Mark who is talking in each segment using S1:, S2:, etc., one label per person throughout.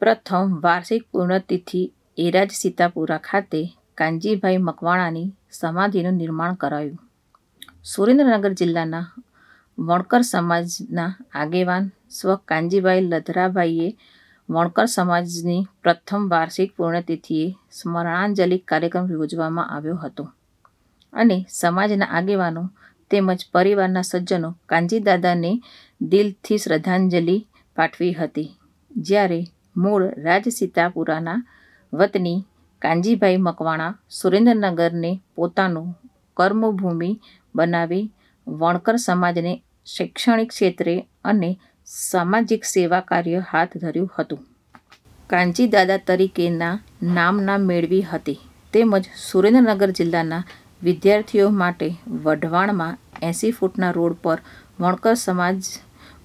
S1: પ્રથમ વાર્ષિક પૂર્ણતિથિ એરાજ સીતાપુરા ખાતે કાનજીભાઈ મકવાણાની સમાધિનું નિર્માણ કરાયું સુરેન્દ્રનગર જિલ્લાના વણકર સમાજના આગેવાન સ્વ કાનજીભાઈ લધરાભાઈએ વણકર સમાજની પ્રથમ વાર્ષિક પૂર્ણતિથિએ સ્મરણાંજલિ કાર્યક્રમ યોજવામાં આવ્યો હતો અને સમાજના આગેવાનો તેમજ પરિવારના સજ્જનો કાનજી દાદાને દિલથી શ્રદ્ધાંજલિ પાઠવી હતી જ્યારે મૂળ રાજસીતાપુરાના વતની કાનજીભાઈ મકવાણા સુરેન્દ્રનગરને પોતાનું કર્મભૂમિ બનાવી વણકર સમાજને શૈક્ષણિક ક્ષેત્રે અને સામાજિક સેવા કાર્ય હાથ ધર્યું હતું કાનજી દાદા તરીકેના નામના મેળવી હતી તેમજ સુરેન્દ્રનગર જિલ્લાના વિદ્યાર્થીઓ માટે વઢવાણમાં એંસી ફૂટના રોડ પર વણકર સમાજ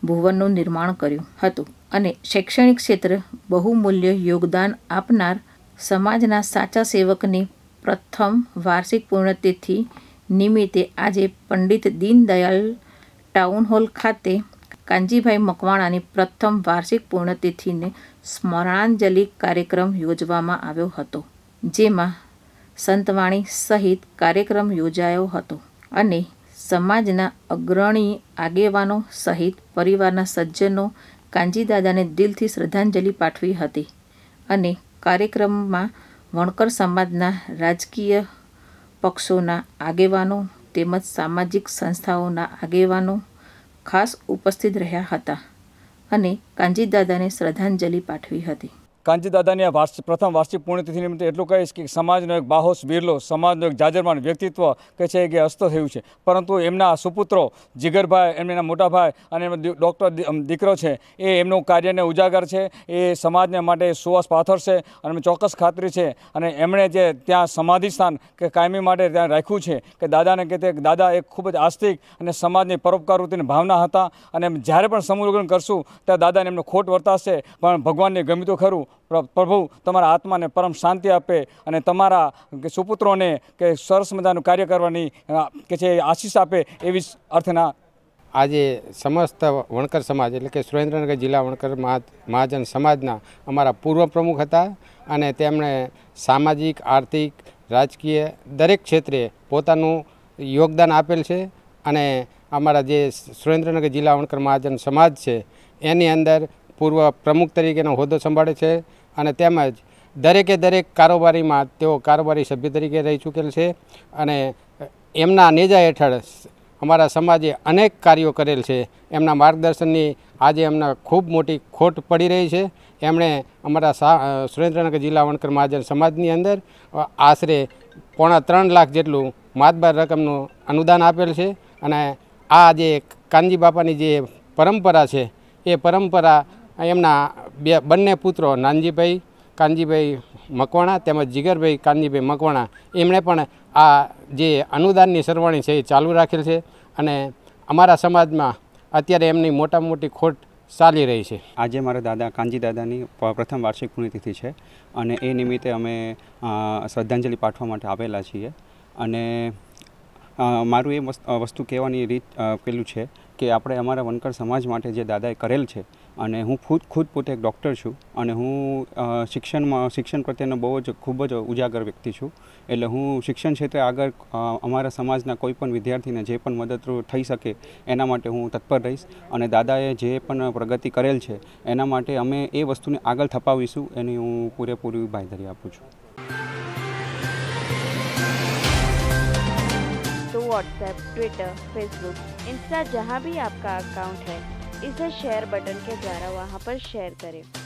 S1: ભુવનનું નિર્માણ કર્યું હતું અને શૈક્ષણિક ક્ષેત્ર બહુમૂલ્ય યોગદાન આપનાર સમાજના સાચા સેવકની પ્રથમ વાર્ષિક પૂર્ણતિથિ નિમિત્તે આજે પંડિત દીનદયાલ ટાઉન હોલ ખાતે કાનજીભાઈ મકવાણાની પ્રથમ વાર્ષિક પૂર્ણતિથિને સ્મરણાંજલિ કાર્યક્રમ યોજવામાં આવ્યો હતો જેમાં સંતવાણી સહિત કાર્યક્રમ યોજાયો હતો અને સમાજના અગ્રણી આગેવાનો સહિત પરિવારના સજ્જનો કાનજીદાદાને દિલથી શ્રદ્ધાંજલિ પાઠવી હતી અને કાર્યક્રમમાં વણકર સમાજના રાજકીય પક્ષોના આગેવાનો તેમજ સામાજિક સંસ્થાઓના આગેવાનો ખાસ ઉપસ્થિત રહ્યા હતા અને કાનજીદાદાને શ્રદ્ધાંજલિ પાઠવી હતી
S2: કાંજીદાદાની આ વાર્ષિક પ્રથમ વાર્ષિક પુણ્યતિથિ નિમિત્તે એટલું કહીશ કે સમાજનો એક બાહોશ બિરલો સમાજનો એક જાજરમાન વ્યક્તિત્વ કે છે કે અસ્ત થયું છે પરંતુ એમના સુપુત્રો જીગરભાઈ એમના મોટાભાઈ અને ડૉક્ટર દીકરો છે એ એમનું કાર્યને ઉજાગર છે એ સમાજને માટે સુવાસ પાથર છે અને ચોક્કસ ખાતરી છે અને એમણે જે ત્યાં સમાધિ સ્થાન કે કાયમી માટે ત્યાં રાખ્યું છે કે દાદાને કહેતે દાદા એક ખૂબ જ આસ્તિક અને સમાજની પરોપકારવૃત્તિની ભાવના હતા અને જ્યારે પણ સમૂહ કરશું ત્યારે દાદાને એમનો ખોટ વર્તાશે પણ ભગવાનને ગમ્યું તો ખરું પ્રભુ તમારા આત્માને પરમ શાંતિ આપે અને તમારા સુપુત્રોને કે સરસ મજાનું કાર્ય કરવાની કે છે આશીષ આપે એવી અર્થના
S3: આજે સમસ્ત વણકર સમાજ એટલે કે સુરેન્દ્રનગર જિલ્લા વણકર મહાજન સમાજના અમારા પૂર્વ પ્રમુખ હતા અને તેમણે સામાજિક આર્થિક રાજકીય દરેક ક્ષેત્રે પોતાનું યોગદાન આપેલ છે અને અમારા જે સુરેન્દ્રનગર જિલ્લા વણકર મહાજન સમાજ છે એની અંદર પૂર્વ પ્રમુખ તરીકેનો હોદ્દો સંભાળે છે અને તેમજ દરેકે દરેક કારોબારીમાં તેઓ કારોબારી સભ્ય તરીકે રહી ચૂકેલ છે અને એમના નેજા હેઠળ અમારા સમાજે અનેક કાર્યો કરેલ છે એમના માર્ગદર્શનની આજે એમના ખૂબ મોટી ખોટ પડી રહી છે એમણે અમારા સુરેન્દ્રનગર જિલ્લા વણકર મહાજન સમાજની અંદર આશરે પોણા ત્રણ લાખ જેટલું માતબાર રકમનું અનુદાન આપેલ છે અને આ જે કાનજી બાપાની જે પરંપરા છે એ પરંપરા એમના બે બંને પુત્રો નાનજીભાઈ કાનજીભાઈ મકવાણા તેમજ જીગરભાઈ કાનજીભાઈ મકવાણા એમણે પણ આ જે અનુદાનની સરવાણી છે એ ચાલુ રાખેલ છે અને અમારા
S4: સમાજમાં અત્યારે એમની મોટા મોટી ખોટ ચાલી રહી છે આજે મારા દાદા કાનજી દાદાની પ્રથમ વાર્ષિક પુણ્યતિથિ છે અને એ નિમિત્તે અમે શ્રદ્ધાંજલિ પાઠવા માટે આવેલા છીએ અને મારું એ વસ્તુ કહેવાની રીત પેલું છે કે આપણે અમારા વનકર સમાજ માટે જે દાદાએ કરેલ છે અને હું ખુદ ખુદ પોતે એક ડૉક્ટર છું અને હું શિક્ષણમાં શિક્ષણ પ્રત્યેનો બહુ જ ખૂબ જ ઉજાગર વ્યક્તિ છું એટલે હું શિક્ષણ ક્ષેત્રે આગળ અમારા સમાજના કોઈ પણ વિદ્યાર્થીને જે પણ મદદરૂપ થઈ શકે એના માટે હું તત્પર રહીશ અને દાદાએ જે પણ પ્રગતિ કરેલ છે એના માટે અમે એ વસ્તુને આગળ થપાવીશું એની હું પૂરેપૂરી બાંયધરી આપું છું
S1: तो व्हाट्सएप ट्विटर फेसबुक इंस्टा जहाँ भी आपका अकाउंट इसे शेयर बटन के द्वारा वहाँ पर शेयर करें